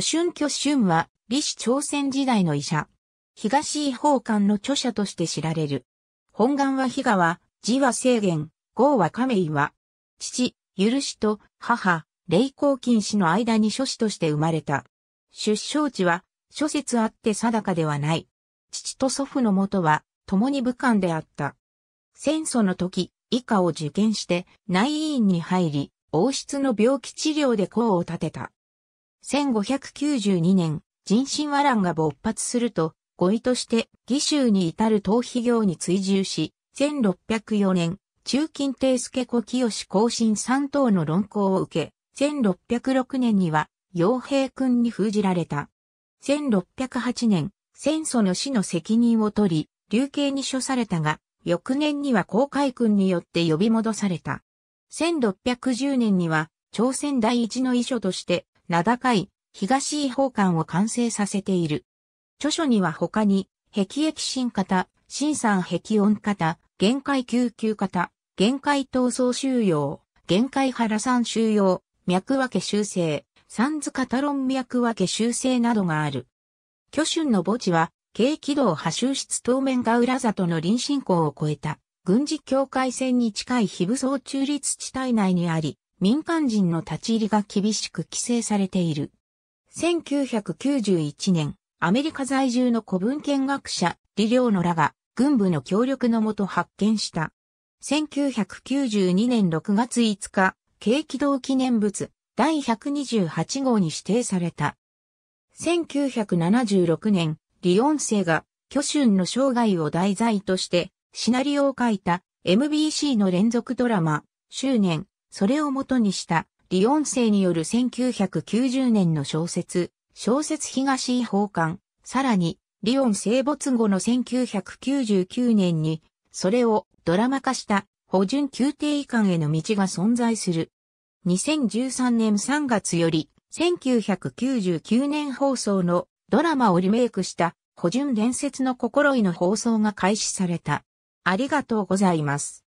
巨春巨春は、李氏朝鮮時代の医者。東異方館の著者として知られる。本願は比川、字は制限、号は亀岩。父、許しと母、霊光金氏の間に諸子として生まれた。出生地は、諸説あって定かではない。父と祖父の元は、共に武漢であった。戦争の時、以下を受験して、内医院に入り、王室の病気治療で功を立てた。1592年、人心和乱が勃発すると、語彙として義州に至る逃避業に追従し、1604年、中近帝助子清更新三等の論考を受け、1606年には、傭兵君に封じられた。1608年、戦祖の死の責任を取り、流刑に処されたが、翌年には公海君によって呼び戻された。1610年には、朝鮮第一の遺書として、名高い東方館を完成させている。著書には他に、壁液新型、新三壁音型、限界救急型、限界闘争収容、限界原産収容、脈分け修正、三図カタロン脈分け修正などがある。巨春の墓地は、軽軌道波周室当面が裏里の臨進港を越えた、軍事境界線に近い非武装中立地帯内にあり、民間人の立ち入りが厳しく規制されている。1991年、アメリカ在住の古文献学者、李良のらが、軍部の協力のもと発見した。1992年6月5日、軽軌道記念物、第128号に指定された。1976年、李ン星が、巨春の生涯を題材として、シナリオを書いた MBC の連続ドラマ、周年、それをもとにした、李音声による1990年の小説、小説東方法館、さらに、李音声没後の1999年に、それをドラマ化した、補充宮廷遺憾への道が存在する。2013年3月より、1999年放送のドラマをリメイクした、補充伝説の心意の放送が開始された。ありがとうございます。